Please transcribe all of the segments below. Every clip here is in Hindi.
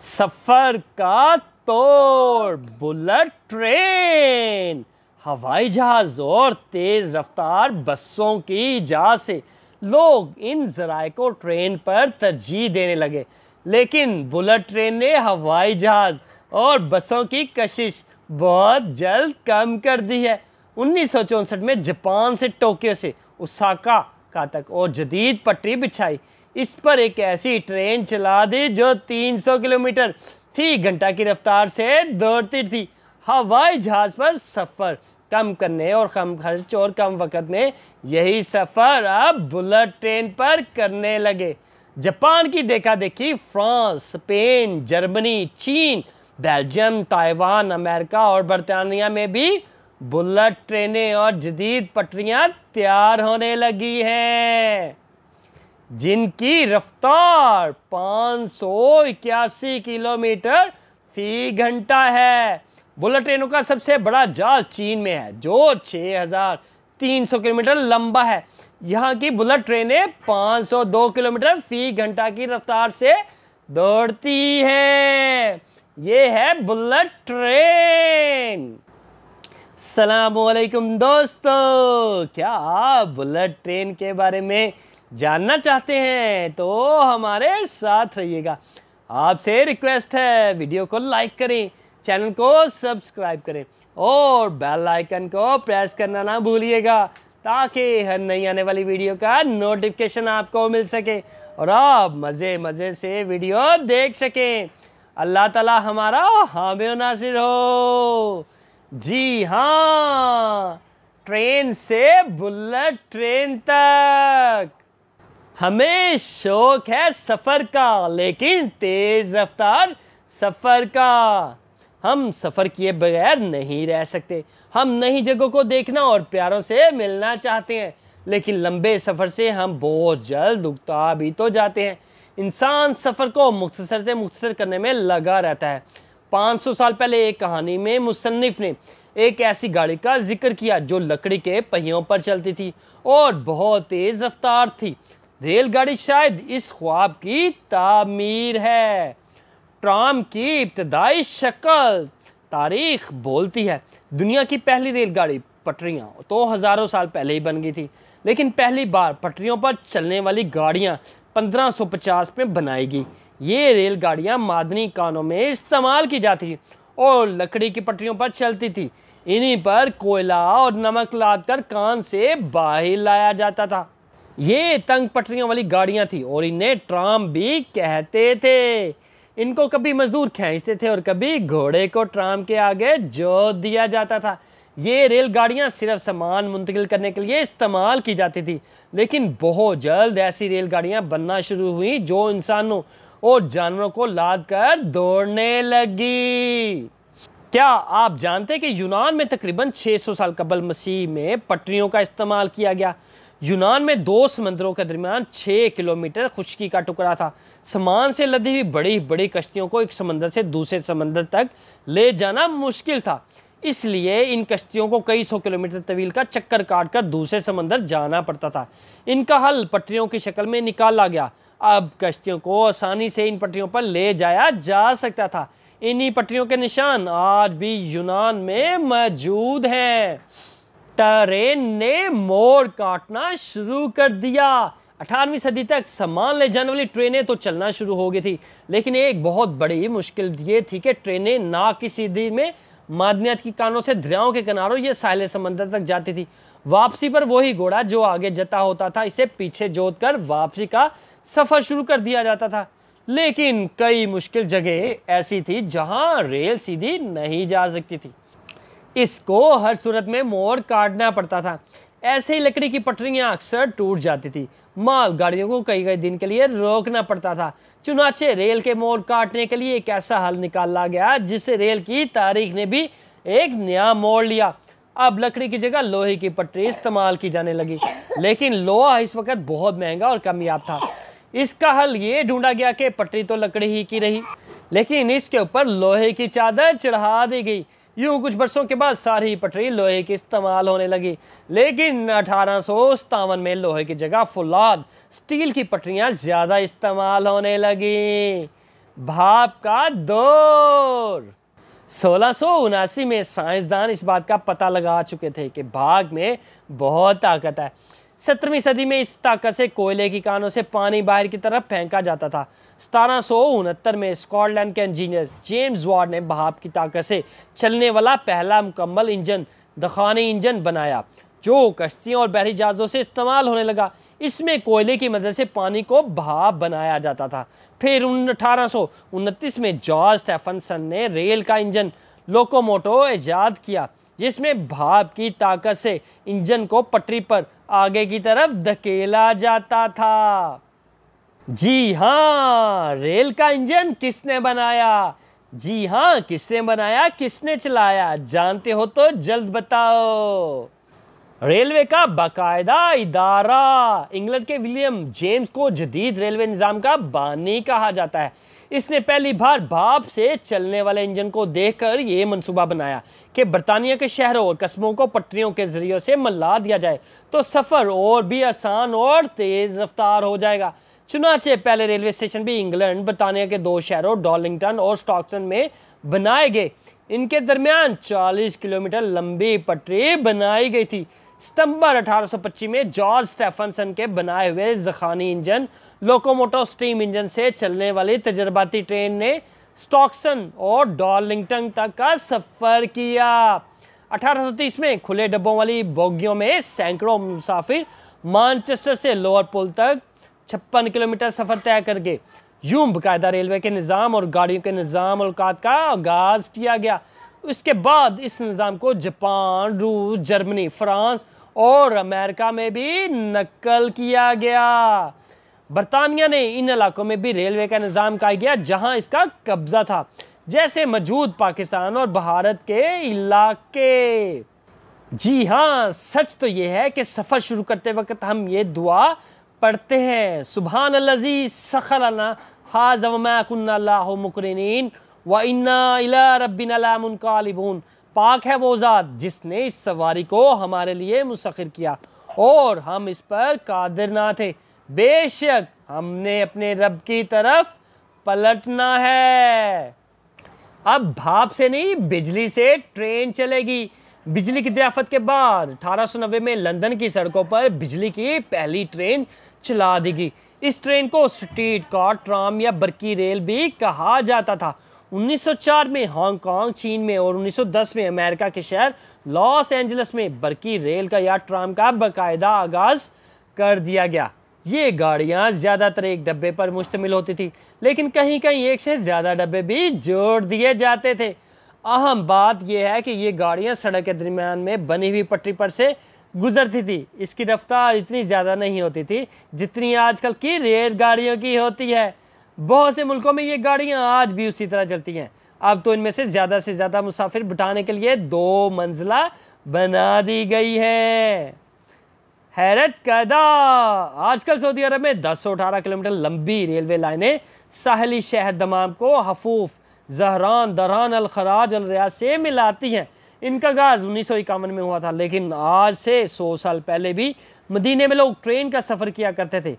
सफर का तोड़ बुलेट ट्रेन हवाई जहाज और तेज रफ्तार बसों की जा से लोग इन जराए को ट्रेन पर तरजीह देने लगे लेकिन बुलेट ट्रेन ने हवाई जहाज और बसों की कशिश बहुत जल्द कम कर दी है उन्नीस में जापान से टोक्यो से उसाका का तक और जदीद पटरी बिछाई इस पर एक ऐसी ट्रेन चला दी जो 300 किलोमीटर फी घंटा की रफ्तार से दौड़ती थी हवाई जहाज़ पर सफ़र कम करने और कम खर्च और कम वक़्त में यही सफ़र अब बुलेट ट्रेन पर करने लगे जापान की देखा देखी फ्रांस स्पेन जर्मनी चीन बेल्जियम ताइवान अमेरिका और बरतानिया में भी बुलेट ट्रेनें और जदीद पटरियां तैयार होने लगी हैं जिनकी रफ्तार पाँच किलोमीटर फी घंटा है बुलेट ट्रेनों का सबसे बड़ा जाल चीन में है जो 6,300 किलोमीटर लंबा है यहाँ की बुलेट ट्रेनें 502 किलोमीटर फी घंटा की रफ्तार से दौड़ती हैं ये है बुलेट ट्रेन सलामकुम दोस्तों क्या आप बुलेट ट्रेन के बारे में जानना चाहते हैं तो हमारे साथ रहिएगा आपसे रिक्वेस्ट है वीडियो को लाइक करें चैनल को सब्सक्राइब करें और बेल आइकन को प्रेस करना ना भूलिएगा ताकि हर नई आने वाली वीडियो का नोटिफिकेशन आपको मिल सके और आप मज़े मज़े से वीडियो देख सकें अल्लाह ताला हमारा हामी नासिर हो जी हाँ ट्रेन से बुलेट ट्रेन तक हमें शौक है सफ़र का लेकिन तेज़ रफ्तार सफ़र का हम सफ़र किए बगैर नहीं रह सकते हम नई जगहों को देखना और प्यारों से मिलना चाहते हैं लेकिन लंबे सफ़र से हम बहुत जल्द उगता भी तो जाते हैं इंसान सफ़र को मुख्तसर से मुख्तर करने में लगा रहता है 500 साल पहले एक कहानी में मुसनफ़ ने एक ऐसी गाड़ी का जिक्र किया जो लकड़ी के पहियों पर चलती थी और बहुत तेज़ रफ्तार थी रेलगाड़ी शायद इस ख्वाब की तामीर है ट्राम की इब्तदाई शक्ल तारीख बोलती है दुनिया की पहली रेलगाड़ी पटरियाँ तो हज़ारों साल पहले ही बन गई थी लेकिन पहली बार पटरियों पर चलने वाली गाड़ियाँ 1550 में बनाई गई ये रेलगाड़ियाँ मादनी कानों में इस्तेमाल की जाती और लकड़ी की पटरियों पर चलती थी इन्हीं पर कोयला और नमक लाद कर कान से बाहर लाया जाता था ये तंग पटरियों वाली गाड़ियाँ थी और इन्हें ट्राम भी कहते थे इनको कभी मजदूर खींचते थे और कभी घोड़े को ट्राम के आगे जोत दिया जाता था ये रेलगाड़ियाँ सिर्फ सामान मुंतकिल करने के लिए इस्तेमाल की जाती थी लेकिन बहुत जल्द ऐसी रेलगाड़ियाँ बनना शुरू हुई जो इंसानों और जानवरों को लाद कर दौड़ने लगी क्या आप जानते हैं कि यूनान में तकरीबन 600 साल कबल मसीह में पटरियों का इस्तेमाल किया गया यूनान में दो समंदरों के दरमियान छः किलोमीटर खुश्की का टुकड़ा था सामान से लदी हुई बड़ी बड़ी कश्तियों को एक समंदर से दूसरे समंदर तक ले जाना मुश्किल था इसलिए इन कश्तियों को कई सौ किलोमीटर तवील का चक्कर काट कर दूसरे समंदर जाना पड़ता था इनका हल पटरियों की शक्ल में निकाला गया अब कश्तियों को आसानी से इन पटरियों पर ले जाया जा सकता था इन्हीं पटरियों के निशान आज भी यूनान में मौजूद हैं ट्रेन ने मोड़ काटना शुरू कर दिया 18वीं सदी तक सामान ले जाने वाली ट्रेनें तो चलना शुरू हो गई थी लेकिन एक बहुत बड़ी मुश्किल ये थी कि ट्रेनें ना किसी दिन में मादनियात की कानों से दरियाओं के किनारों या साले समंदर तक जाती थी वापसी पर वही घोड़ा जो आगे जता होता था इसे पीछे जोत कर वापसी का सफ़र शुरू कर दिया जाता था लेकिन कई मुश्किल जगह ऐसी थी जहाँ रेल सीधी नहीं जा सकती थी इसको हर सूरत में मोड़ काटना पड़ता था ऐसे ही लकड़ी की पटरियां अक्सर टूट जाती थी माल गाड़ियों को कई कई दिन के लिए रोकना पड़ता था चुनाचे रेल के मोड़ काटने के लिए एक ऐसा हल निकाला गया जिससे रेल की तारीख ने भी एक नया मोड़ लिया अब लकड़ी की जगह लोहे की पटरी इस्तेमाल की जाने लगी लेकिन लोहा इस वक्त बहुत महंगा और कमयाब था इसका हल ये ढूंढा गया कि पटरी तो लकड़ी ही की रही लेकिन इसके ऊपर लोहे की चादर चढ़ा दी गई यूँ कुछ वर्षों के बाद सारी पटरी लोहे की इस्तेमाल होने लगी लेकिन अठारह में लोहे की जगह फुलाद स्टील की पटरियाँ ज़्यादा इस्तेमाल होने लगी भाप का दौर सोलह में साइंसदान इस बात का पता लगा चुके थे कि भाग में बहुत ताकत है सत्रहवीं सदी में इस ताकत से कोयले की कानों से पानी बाहर की तरफ फेंका जाता था सतारह में स्कॉटलैंड के इंजीनियर जेम्स वार्ड ने बहाव की ताकत से चलने वाला पहला मुकम्मल इंजन दखानी इंजन बनाया जो कश्तियों और बहरी जहाज़ों से इस्तेमाल होने लगा इसमें कोयले की मदद से पानी को भाप बनाया जाता था फिर उन अठारह में जॉर्ज स्टेफनसन ने रेल का इंजन लोकोमोटो ईजाद किया जिसमें भाप की ताकत से इंजन को पटरी पर आगे की तरफ धकेला जाता था जी हाँ रेल का इंजन किसने बनाया जी हाँ किसने बनाया किसने चलाया जानते हो तो जल्द बताओ रेलवे का बाकायदा इदारा इंग्लैंड के विलियम जेम्स को जदीद रेलवे निज़ाम का बानी कहा जाता है इसने पहली बार भाप से चलने वाले इंजन को देखकर यह मंसूबा बनाया कि बरतानिया के शहरों और कस्बों को पटरियों के जरिए से मला दिया जाए तो सफ़र और भी आसान और तेज़ रफ्तार हो जाएगा चुनाचे पहले रेलवे स्टेशन भी इंग्लैंड बरतानिया के दो शहरों डॉलिंगटन और स्टॉकटन में बनाए गए इनके दरमियान 40 किलोमीटर लंबी पटरी बनाई गई थी सितंबर 1825 में जॉर्ज स्टेफनसन के बनाए हुए जखानी इंजन लोकोमोटो स्टीम इंजन से चलने वाली तजर्बाती ट्रेन ने स्टॉक्सन और डॉलिंगटन तक का सफ़र किया 1830 में खुले डब्बों वाली बोगियों में सैकड़ों मुसाफिर मानचेस्टर से लोअर पुल तक छप्पन किलोमीटर सफ़र तय करके यूं बकायदा रेलवे के निज़ाम और गाड़ियों के निज़ाम अवकात का आगाज़ किया गया इसके बाद इस निज़ाम को जापान रूस जर्मनी फ्रांस और अमेरिका में भी नकल किया गया बरतानिया ने इन इलाकों में भी रेलवे का निज़ाम काया गया जहां इसका कब्ज़ा था जैसे मौजूद पाकिस्तान और भारत के इलाके जी हाँ सच तो ये है कि सफ़र शुरू करते वक्त हम ये दुआ पढ़ते हैं सुबहान लजी सखरना हाजमाकुन्नाह मकरिन व इन्ना रबिनकालिबून पाक है वो ज़ात जिसने इस सवारी को हमारे लिए मुसखिर किया और हम इस पर कादिर ना थे बेशक हमने अपने रब की तरफ पलटना है अब भाप से नहीं बिजली से ट्रेन चलेगी बिजली की दियाफत के बाद अठारह में लंदन की सड़कों पर बिजली की पहली ट्रेन चला दी गई इस ट्रेन को स्ट्रीट कार ट्राम या बरकी रेल भी कहा जाता था 1904 में हांगकांग चीन में और 1910 में अमेरिका के शहर लॉस एंजल्स में बरकी रेल का या ट्राम का बाकायदा आगाज कर दिया गया ये गाड़ियाँ ज़्यादातर एक डब्बे पर मुश्तमिल होती थी लेकिन कहीं कहीं एक से ज़्यादा डब्बे भी जोड़ दिए जाते थे अहम बात यह है कि ये गाड़ियाँ सड़क के दरमियान में बनी हुई पटरी पर से गुजरती थी इसकी रफ्तार इतनी ज़्यादा नहीं होती थी जितनी आजकल की रेल गाड़ियों की होती है बहुत से मुल्कों में ये गाड़ियाँ आज भी उसी तरह चलती हैं अब तो इनमें से ज़्यादा से ज़्यादा मुसाफिर बिठाने के लिए दो मंजिला बना दी गई है हैरत कैदा आजकल सऊदी अरब में दस सौ अठारह किलोमीटर लंबी रेलवे लाइनें साहली शहर दमाम को हफूफ जहरान दरान अल रिया से मिलाती हैं इनका गाज उन्नीस में हुआ था लेकिन आज से सौ साल पहले भी मदीने में लोग ट्रेन का सफ़र किया करते थे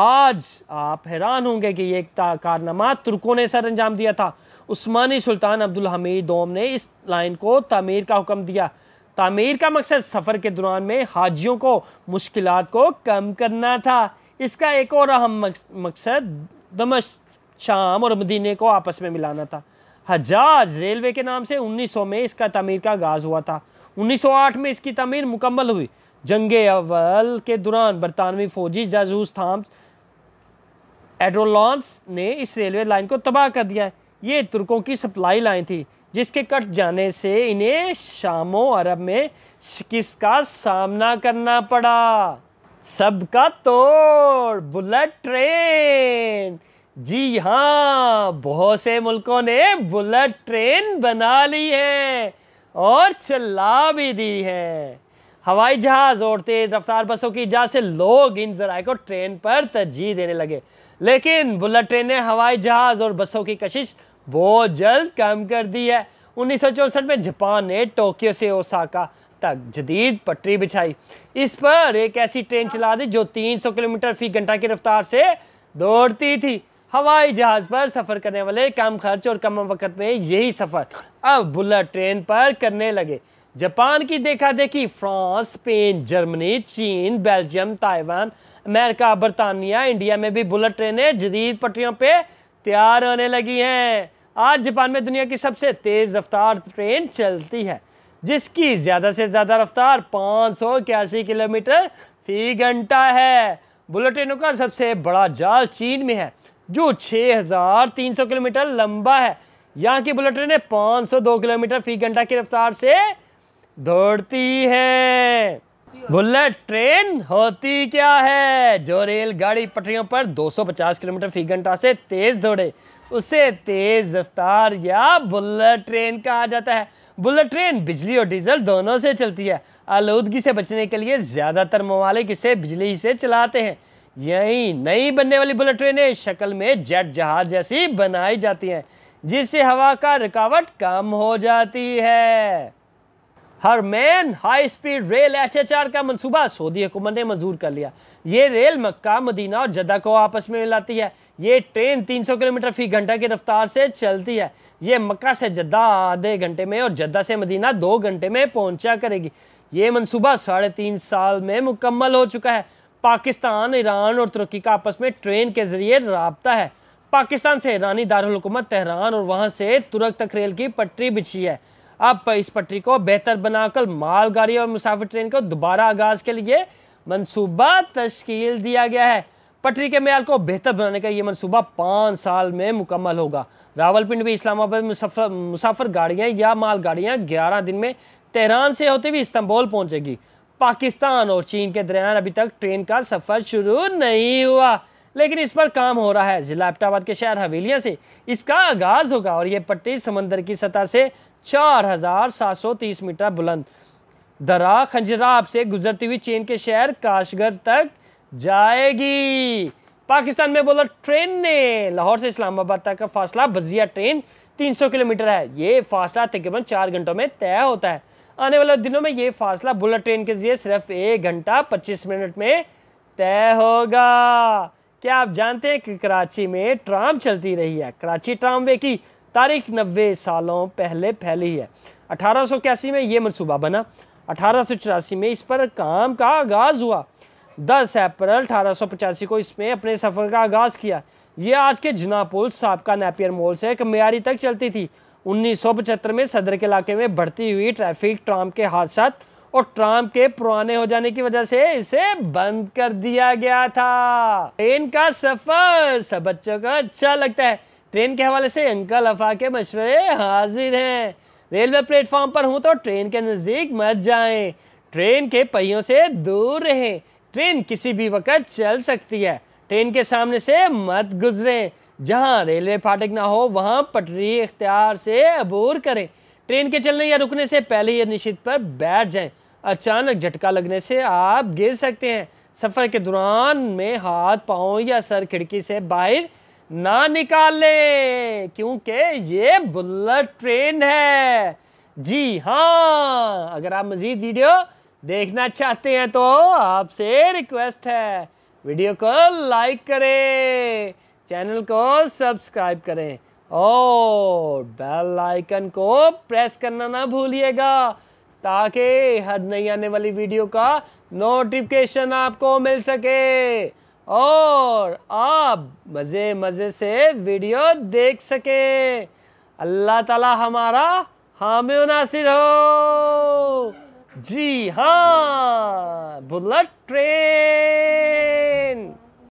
आज आप हैरान होंगे कि ये एक कारनामा तुर्कों ने सर अंजाम दिया था उस्मानी सुल्तान अब्दुल हमीद ओम ने इस लाइन को तमीर का हुक्म दिया तामीर का मकसद सफ़र के दौरान में हाजियों को मुश्किल को कम करना था इसका एक और अहम मकसद दमश शाम और मदीने को आपस में मिलाना था हजाज रेलवे के नाम से 1900 में इसका तमीर का आगाज़ हुआ था 1908 में इसकी तमीर मुकम्मल हुई जंग अवल के दौरान बरतानवी फौजी जाजूस थाम एड्रोलॉन्स ने इस रेलवे लाइन को तबाह कर दिया है ये तुर्कों की सप्लाई लाइन थी जिसके कट जाने से इन्हें शामो अरब में शिकस्त का सामना करना पड़ा सबका तोड़ बुलेट ट्रेन जी हाँ बहुत से मुल्कों ने बुलेट ट्रेन बना ली है और चला भी दी है हवाई जहाज़ और तेज़ रफ्तार बसों की जहाज से लोग इन जराए को ट्रेन पर तरजीह देने लगे लेकिन बुलेट ट्रेन ने हवाई जहाज़ और बसों की कशिश बहुत जल्द कम कर दी है उन्नीस में जापान ने टोक्यो से ओसाका तक जदीद पटरी बिछाई इस पर एक ऐसी ट्रेन चला दी जो 300 किलोमीटर फी घंटा की रफ्तार से दौड़ती थी हवाई जहाज पर सफर करने वाले कम खर्च और कम वक्त में यही सफर अब बुलेट ट्रेन पर करने लगे जापान की देखा देखी फ्रांस स्पेन जर्मनी चीन बेल्जियम ताइवान अमेरिका बरतानिया इंडिया में भी बुलेट ट्रेनें जदीद पटरियों पे तैयार होने लगी हैं आज जापान में दुनिया की सबसे तेज़ रफ्तार ट्रेन चलती है जिसकी ज़्यादा से ज़्यादा रफ्तार पाँच सौ इक्यासी किलोमीटर फी घंटा है बुलेट ट्रेनों का सबसे बड़ा जाल चीन में है जो 6,300 किलोमीटर लंबा है यहाँ की बुलेट ट्रेन 502 किलोमीटर फी घंटा की रफ्तार से दौड़ती है बुलेट ट्रेन होती क्या है जो रेलगाड़ी पटरियों पर 250 किलोमीटर फी घंटा से तेज दौड़े उसे तेज रफ्तार या बुलेट ट्रेन कहा जाता है बुलेट ट्रेन बिजली और डीजल दोनों से चलती है आलूदगी से बचने के लिए ज़्यादातर ममालिक इसे बिजली से चलाते हैं यही नई बनने वाली बुलेट ट्रेनें शक्ल में जेट जहाज जैसी बनाई जाती हैं जिससे हवा का रुकावट कम हो जाती है Haramain high speed rail H का मंसूबा सऊदी हुकूमत ने मंजूर कर लिया ये रेल मक्का मदीना और जद्दा को आपस में मिलाती है ये ट्रेन 300 किलोमीटर फी घंटा की रफ्तार से चलती है ये मक्का से जद्दा आधे घंटे में और जद्दा से मदीना दो घंटे में पहुंचा करेगी ये मंसूबा साढ़े तीन साल में मुकम्मल हो चुका है पाकिस्तान ईरान और तुर्की का आपस में ट्रेन के जरिए रबता है पाकिस्तान से ईरानी दारकूमत तेहरान और वहाँ से तुर्क तक रेल की पटरी बिछी है अब इस पटरी को बेहतर बनाकर मालगाड़ी और मुसाफिर ट्रेन को दोबारा आगाज़ के लिए मनसूबा तश्कील दिया गया है पटरी के मैल को बेहतर बनाने का ये मनसूबा पाँच साल में मुकम्मल होगा रावलपिंड भी इस्लामाबाद मुसाफर मुसाफर गाड़ियाँ या माल ग्यारह दिन में तेहरान से होते हुए इस्तंबोल पहुँचेगी पाकिस्तान और चीन के दरमियान अभी तक ट्रेन का सफ़र शुरू नहीं हुआ लेकिन इस पर काम हो रहा है जिला एबटाबाद के शहर हवेलिया से इसका आगाज़ होगा और ये पट्टी समंदर की सतह से 4,730 मीटर बुलंद दरा खंजराब से गुजरती हुई चीन के शहर काशगर तक जाएगी पाकिस्तान में बोला ट्रेन ने लाहौर से इस्लामाबाद तक का फासला बजिया ट्रेन 300 किलोमीटर है ये फासला तकरीबन चार घंटों में तय होता है आने वाले दिनों में ये फासला बुलेट ट्रेन के जरिए सिर्फ एक घंटा पच्चीस मिनट में तय होगा क्या आप जानते हैं कि कराची में ट्राम चलती रही है कराची ट्रामवे की तारीख नब्बे सालों पहले फैली है अठारह में ये मनसूबा बना अठारह में इस पर काम का आगाज़ हुआ 10 अप्रैल अठारह को इसमें अपने सफ़र का आगाज़ किया ये आज के जना पुल सबका नेपियर मॉल से कमियारी तक चलती थी उन्नीस में सदर के इलाके में बढ़ती हुई ट्रैफिक ट्राम के हादसा और ट्राम के पुराने हो जाने की वजह से इसे बंद कर दिया गया था ट्रेन का सफर सब बच्चों को अच्छा लगता है ट्रेन के हवाले से अंकल अफा के मशवरे हाजिर हैं रेलवे प्लेटफॉर्म पर हूँ तो ट्रेन के नज़दीक मत जाएं ट्रेन के पहियों से दूर रहें ट्रेन किसी भी वक्त चल सकती है ट्रेन के सामने से मत गुजरें जहां रेलवे फाटक ना हो वहां पटरी इख्तियार से अबूर करें ट्रेन के चलने या रुकने से पहले ही निश्चित पर बैठ जाएं अचानक झटका लगने से आप गिर सकते हैं सफ़र के दौरान में हाथ पाँव या सर खिड़की से बाहर ना निकाले क्योंकि ये बुलेट ट्रेन है जी हाँ अगर आप मज़ीद वीडियो देखना चाहते हैं तो आपसे रिक्वेस्ट है वीडियो को लाइक करें चैनल को सब्सक्राइब करें और बेल आइकन को प्रेस करना ना भूलिएगा ताकि हर नई आने वाली वीडियो का नोटिफिकेशन आपको मिल सके और आप मज़े मज़े से वीडियो देख सकें अल्लाह ताला हमारा हामी नासिर हो जी हाँ बुलेट ट्रेन